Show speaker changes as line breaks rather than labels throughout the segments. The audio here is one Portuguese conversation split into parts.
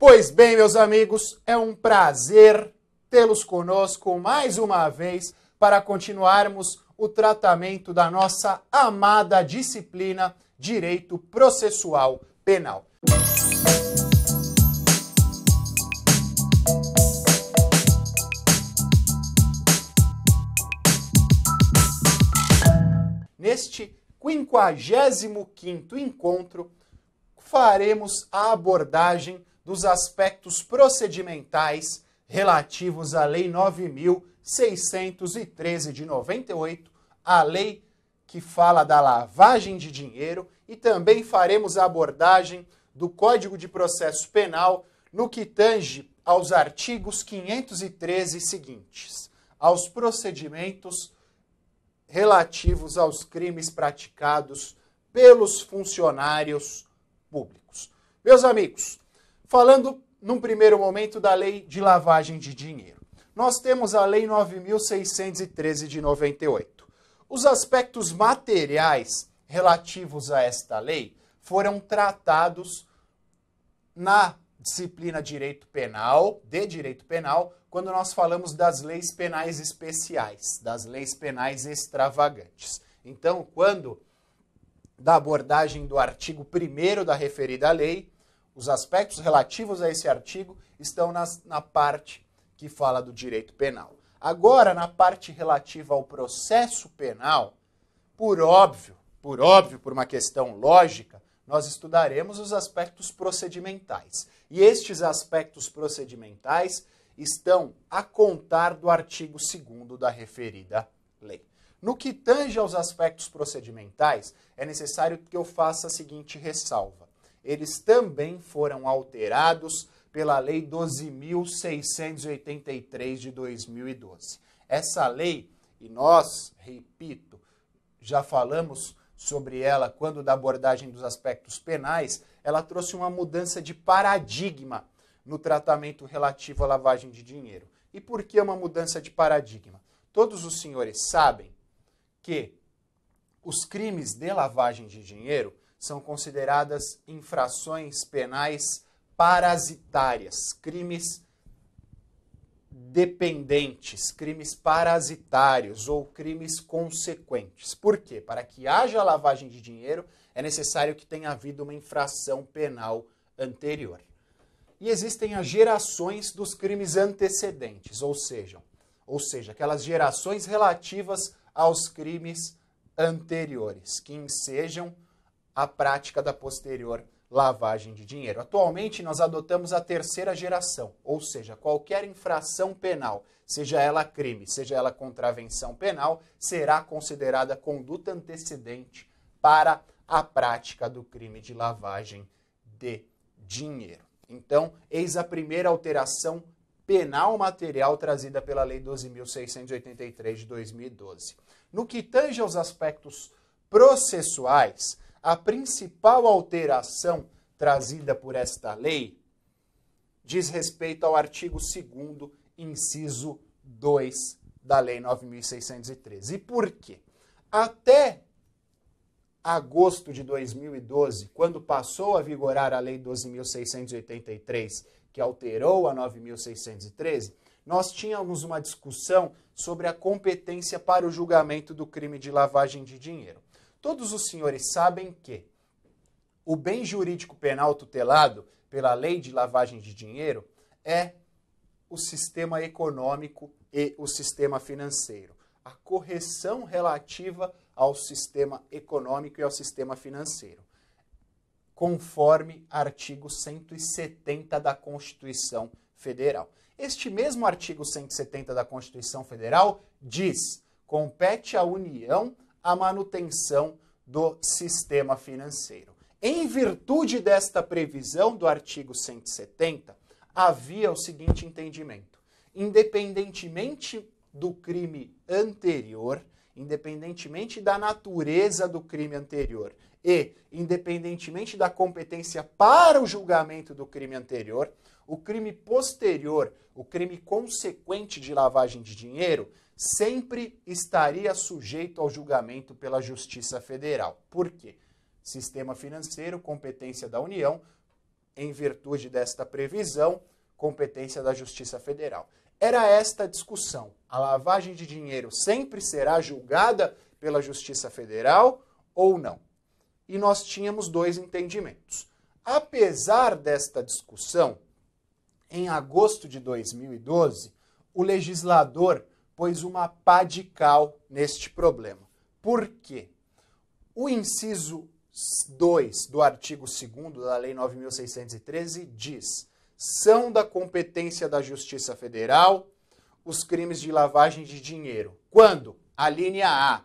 Pois bem, meus amigos, é um prazer tê-los conosco mais uma vez para continuarmos o tratamento da nossa amada disciplina Direito Processual Penal. Neste 55 encontro, faremos a abordagem dos aspectos procedimentais relativos à Lei 9.613 de 98, a lei que fala da lavagem de dinheiro, e também faremos a abordagem do Código de Processo Penal no que tange aos artigos 513 seguintes, aos procedimentos relativos aos crimes praticados pelos funcionários públicos. Meus amigos, Falando num primeiro momento da lei de lavagem de dinheiro. Nós temos a lei 9613 de 98. Os aspectos materiais relativos a esta lei foram tratados na disciplina direito penal, de direito penal, quando nós falamos das leis penais especiais, das leis penais extravagantes. Então, quando da abordagem do artigo 1 da referida lei, os aspectos relativos a esse artigo estão nas, na parte que fala do direito penal. Agora, na parte relativa ao processo penal, por óbvio, por óbvio, por uma questão lógica, nós estudaremos os aspectos procedimentais. E estes aspectos procedimentais estão a contar do artigo 2 da referida lei. No que tange aos aspectos procedimentais, é necessário que eu faça a seguinte ressalva eles também foram alterados pela Lei 12.683 de 2012. Essa lei, e nós, repito, já falamos sobre ela quando da abordagem dos aspectos penais, ela trouxe uma mudança de paradigma no tratamento relativo à lavagem de dinheiro. E por que uma mudança de paradigma? Todos os senhores sabem que os crimes de lavagem de dinheiro são consideradas infrações penais parasitárias, crimes dependentes, crimes parasitários ou crimes consequentes. Por quê? Para que haja lavagem de dinheiro, é necessário que tenha havido uma infração penal anterior. E existem as gerações dos crimes antecedentes, ou seja, ou seja, aquelas gerações relativas aos crimes anteriores, que ensejam a prática da posterior lavagem de dinheiro. Atualmente, nós adotamos a terceira geração, ou seja, qualquer infração penal, seja ela crime, seja ela contravenção penal, será considerada conduta antecedente para a prática do crime de lavagem de dinheiro. Então, eis a primeira alteração penal material trazida pela Lei 12.683 de 2012. No que tange aos aspectos processuais, a principal alteração trazida por esta lei diz respeito ao artigo 2 inciso 2 da Lei 9613. E por quê? Até agosto de 2012, quando passou a vigorar a Lei 12.683, que alterou a 9.613, nós tínhamos uma discussão sobre a competência para o julgamento do crime de lavagem de dinheiro. Todos os senhores sabem que o bem jurídico penal tutelado pela lei de lavagem de dinheiro é o sistema econômico e o sistema financeiro. A correção relativa ao sistema econômico e ao sistema financeiro, conforme artigo 170 da Constituição Federal. Este mesmo artigo 170 da Constituição Federal diz: compete à União a manutenção do sistema financeiro. Em virtude desta previsão do artigo 170, havia o seguinte entendimento: independentemente do crime anterior, independentemente da natureza do crime anterior e independentemente da competência para o julgamento do crime anterior, o crime posterior, o crime consequente de lavagem de dinheiro, sempre estaria sujeito ao julgamento pela Justiça Federal. Por quê? Sistema financeiro, competência da União, em virtude desta previsão, competência da Justiça Federal. Era esta a discussão. A lavagem de dinheiro sempre será julgada pela Justiça Federal ou não? E nós tínhamos dois entendimentos. Apesar desta discussão, em agosto de 2012, o legislador pôs uma pá de cal neste problema. Por quê? O inciso 2 do artigo 2 da Lei 9.613 diz: são da competência da Justiça Federal os crimes de lavagem de dinheiro, quando a linha A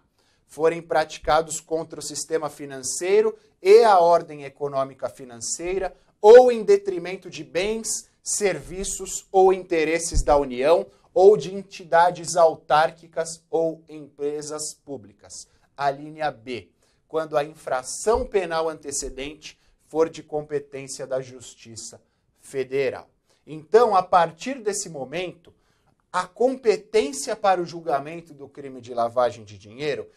forem praticados contra o sistema financeiro e a ordem econômica financeira ou em detrimento de bens serviços ou interesses da União ou de entidades autárquicas ou empresas públicas. A linha B, quando a infração penal antecedente for de competência da Justiça Federal. Então, a partir desse momento, a competência para o julgamento do crime de lavagem de dinheiro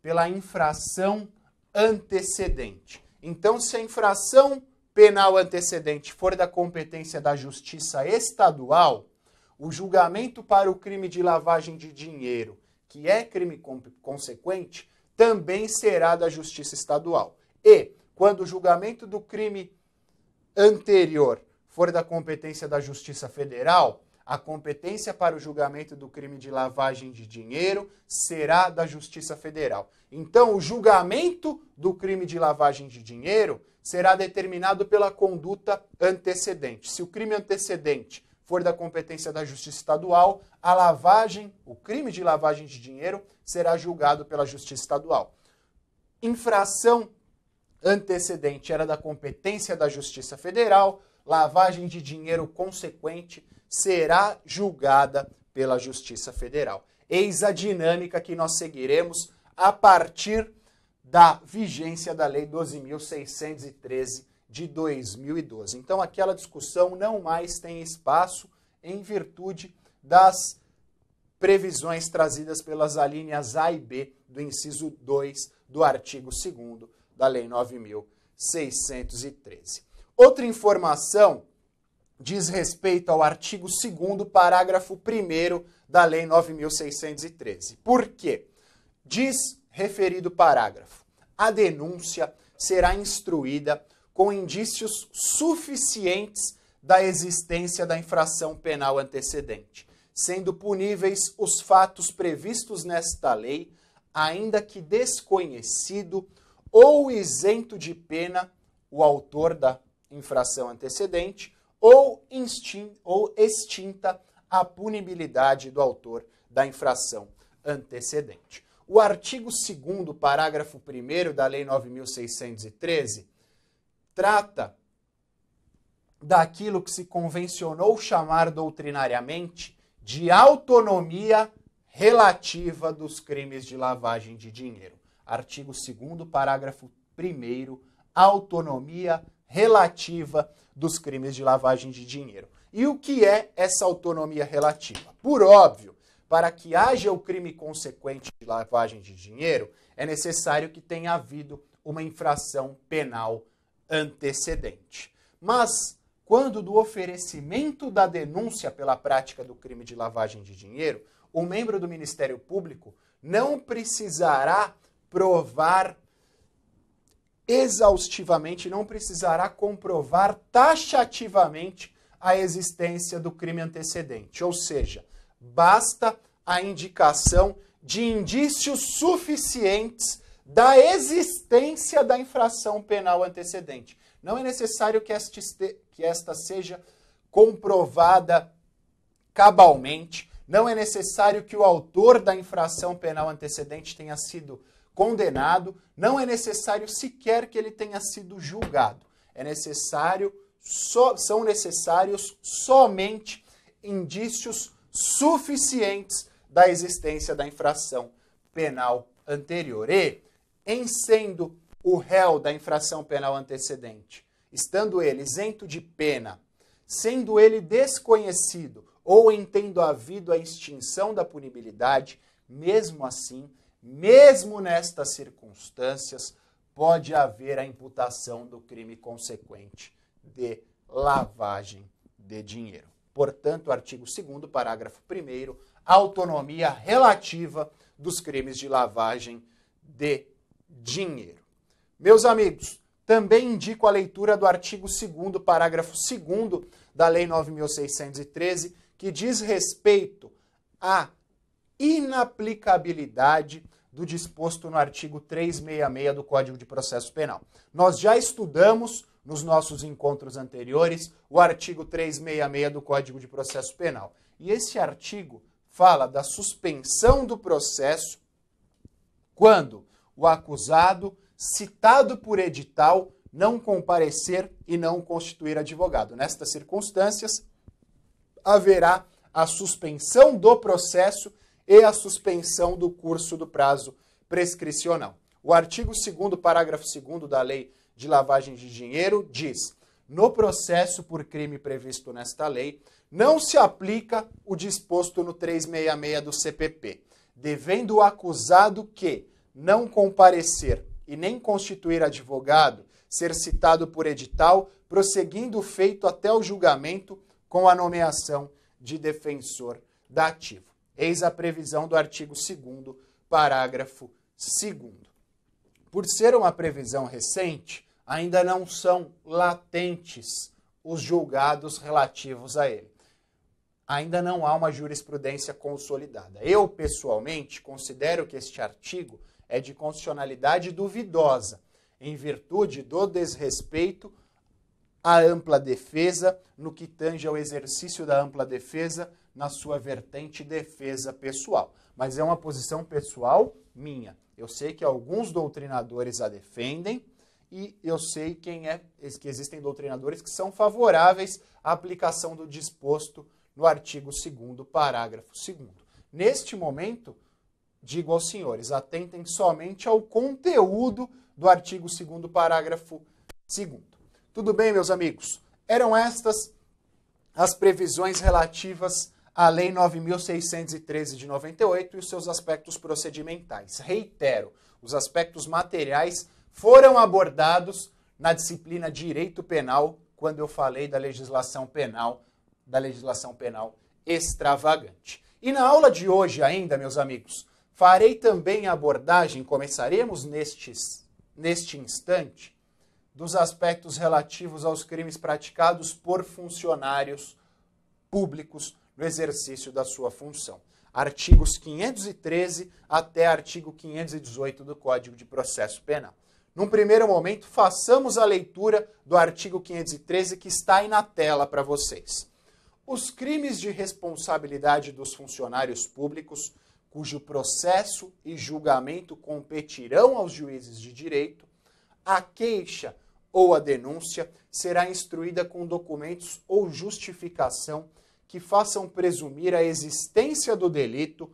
pela infração antecedente. Então, se a infração penal antecedente for da competência da Justiça Estadual, o julgamento para o crime de lavagem de dinheiro, que é crime consequente, também será da Justiça Estadual. E, quando o julgamento do crime anterior for da competência da Justiça Federal, a competência para o julgamento do crime de lavagem de dinheiro será da Justiça Federal. Então, o julgamento do crime de lavagem de dinheiro será determinado pela conduta antecedente. Se o crime antecedente for da competência da Justiça Estadual, a lavagem, o crime de lavagem de dinheiro, será julgado pela Justiça Estadual. Infração antecedente era da competência da Justiça Federal, lavagem de dinheiro consequente será julgada pela Justiça Federal. Eis a dinâmica que nós seguiremos a partir da vigência da Lei 12.613 de 2012. Então, aquela discussão não mais tem espaço em virtude das previsões trazidas pelas alíneas A e B do inciso 2 do artigo 2 da Lei 9613. Outra informação diz respeito ao artigo 2 parágrafo 1 da Lei 9613. Por quê? Diz referido parágrafo: a denúncia será instruída com indícios suficientes da existência da infração penal antecedente, sendo puníveis os fatos previstos nesta lei, ainda que desconhecido ou isento de pena o autor da infração antecedente ou, instin, ou extinta a punibilidade do autor da infração antecedente. O artigo 2 parágrafo 1 da Lei 9613 trata daquilo que se convencionou chamar doutrinariamente de autonomia relativa dos crimes de lavagem de dinheiro. Artigo 2 parágrafo 1 autonomia relativa dos crimes de lavagem de dinheiro. E o que é essa autonomia relativa? Por óbvio, para que haja o crime consequente de lavagem de dinheiro, é necessário que tenha havido uma infração penal antecedente. Mas, quando do oferecimento da denúncia pela prática do crime de lavagem de dinheiro, o membro do Ministério Público não precisará provar exaustivamente, não precisará comprovar taxativamente a existência do crime antecedente. Ou seja, basta a indicação de indícios suficientes da existência da infração penal antecedente. Não é necessário que, este, que esta seja comprovada cabalmente, não é necessário que o autor da infração penal antecedente tenha sido condenado, não é necessário sequer que ele tenha sido julgado. É necessário so, são necessários somente indícios suficientes da existência da infração penal anterior. E, em sendo o réu da infração penal antecedente, estando ele isento de pena, sendo ele desconhecido ou entendo havido a extinção da punibilidade, mesmo assim mesmo nestas circunstâncias, pode haver a imputação do crime consequente de lavagem de dinheiro. Portanto, artigo 2 parágrafo 1 autonomia relativa dos crimes de lavagem de dinheiro. Meus amigos, também indico a leitura do artigo 2 parágrafo 2 da Lei 9613, que diz respeito à inaplicabilidade do disposto no artigo 366 do Código de Processo Penal. Nós já estudamos nos nossos encontros anteriores o artigo 366 do Código de Processo Penal. E esse artigo fala da suspensão do processo quando o acusado, citado por edital, não comparecer e não constituir advogado. Nestas circunstâncias, haverá a suspensão do processo e a suspensão do curso do prazo prescricional. O artigo 2 parágrafo 2 da Lei de Lavagem de Dinheiro diz: no processo por crime previsto nesta lei, não se aplica o disposto no 366 do CPP, devendo o acusado que não comparecer e nem constituir advogado ser citado por edital, prosseguindo o feito até o julgamento com a nomeação de defensor da ativo. Eis a previsão do artigo 2, parágrafo 2. Por ser uma previsão recente, ainda não são latentes os julgados relativos a ele. Ainda não há uma jurisprudência consolidada. Eu, pessoalmente, considero que este artigo é de constitucionalidade duvidosa, em virtude do desrespeito à ampla defesa, no que tange ao exercício da ampla defesa na sua vertente defesa pessoal. Mas é uma posição pessoal minha. Eu sei que alguns doutrinadores a defendem e eu sei quem é que existem doutrinadores que são favoráveis à aplicação do disposto no artigo 2 parágrafo 2 Neste momento, digo aos senhores, atentem somente ao conteúdo do artigo 2 parágrafo 2 Tudo bem, meus amigos? Eram estas as previsões relativas a Lei 9.613 de 98 e os seus aspectos procedimentais. Reitero, os aspectos materiais foram abordados na disciplina Direito Penal, quando eu falei da legislação penal, da legislação penal extravagante. E na aula de hoje ainda, meus amigos, farei também a abordagem, começaremos nestes, neste instante, dos aspectos relativos aos crimes praticados por funcionários públicos no exercício da sua função. Artigos 513 até artigo 518 do Código de Processo Penal. Num primeiro momento, façamos a leitura do artigo 513 que está aí na tela para vocês. Os crimes de responsabilidade dos funcionários públicos, cujo processo e julgamento competirão aos juízes de direito, a queixa ou a denúncia será instruída com documentos ou justificação que façam presumir a existência do delito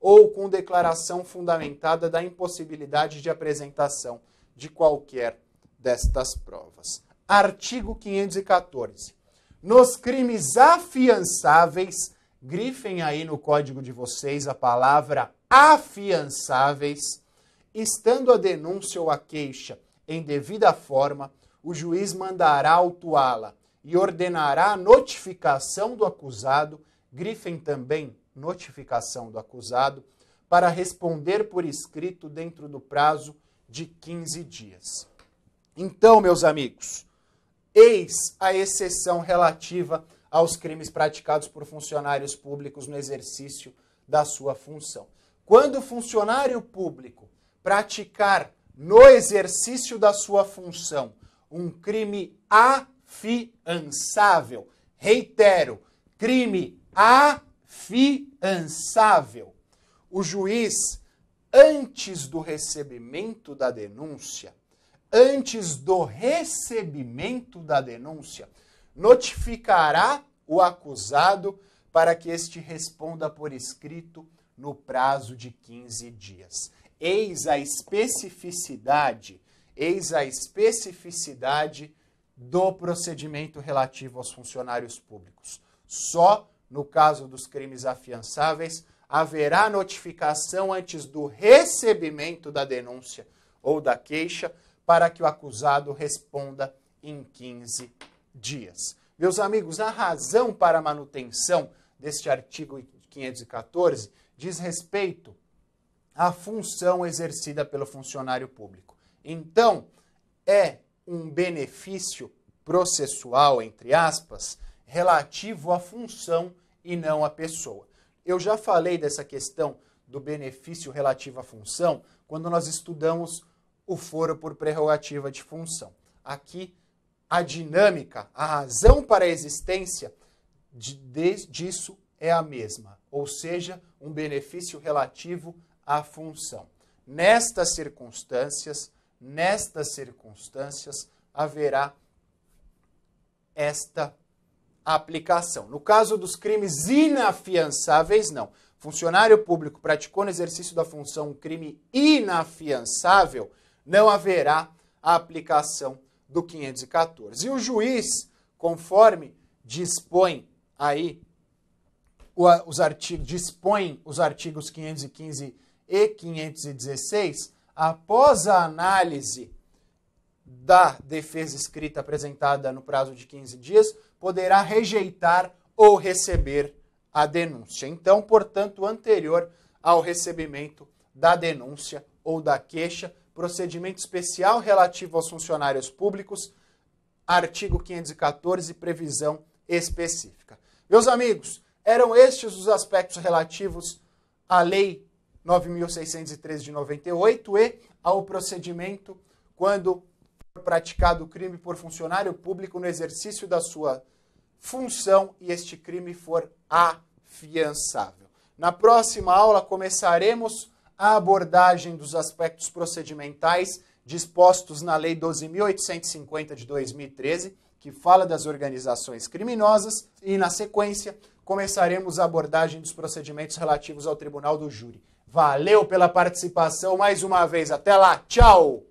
ou com declaração fundamentada da impossibilidade de apresentação de qualquer destas provas. Artigo 514. Nos crimes afiançáveis, grifem aí no código de vocês a palavra afiançáveis, estando a denúncia ou a queixa em devida forma, o juiz mandará autuá-la e ordenará a notificação do acusado, grifem também notificação do acusado, para responder por escrito dentro do prazo de 15 dias. Então, meus amigos, eis a exceção relativa aos crimes praticados por funcionários públicos no exercício da sua função. Quando o funcionário público praticar no exercício da sua função um crime a afiançável. Reitero, crime afiançável. O juiz, antes do recebimento da denúncia, antes do recebimento da denúncia, notificará o acusado para que este responda por escrito no prazo de 15 dias. Eis a especificidade, eis a especificidade do procedimento relativo aos funcionários públicos. Só no caso dos crimes afiançáveis haverá notificação antes do recebimento da denúncia ou da queixa para que o acusado responda em 15 dias. Meus amigos, a razão para a manutenção deste artigo 514 diz respeito à função exercida pelo funcionário público. Então, é um benefício processual, entre aspas, relativo à função e não à pessoa. Eu já falei dessa questão do benefício relativo à função quando nós estudamos o foro por prerrogativa de função. Aqui, a dinâmica, a razão para a existência de, de, disso é a mesma, ou seja, um benefício relativo à função. Nestas circunstâncias, nestas circunstâncias haverá esta aplicação. No caso dos crimes inafiançáveis, não. Funcionário público praticou no exercício da função um crime inafiançável, não haverá a aplicação do 514. E o juiz, conforme dispõe aí os artigos, dispõem os artigos 515 e 516, após a análise da defesa escrita apresentada no prazo de 15 dias, poderá rejeitar ou receber a denúncia. Então, portanto, anterior ao recebimento da denúncia ou da queixa, procedimento especial relativo aos funcionários públicos, artigo 514, previsão específica. Meus amigos, eram estes os aspectos relativos à lei 9.613 de 98 e ao procedimento quando praticado o crime por funcionário público no exercício da sua função e este crime for afiançável. Na próxima aula começaremos a abordagem dos aspectos procedimentais dispostos na Lei 12.850 de 2013, que fala das organizações criminosas, e na sequência começaremos a abordagem dos procedimentos relativos ao Tribunal do Júri. Valeu pela participação mais uma vez. Até lá, tchau!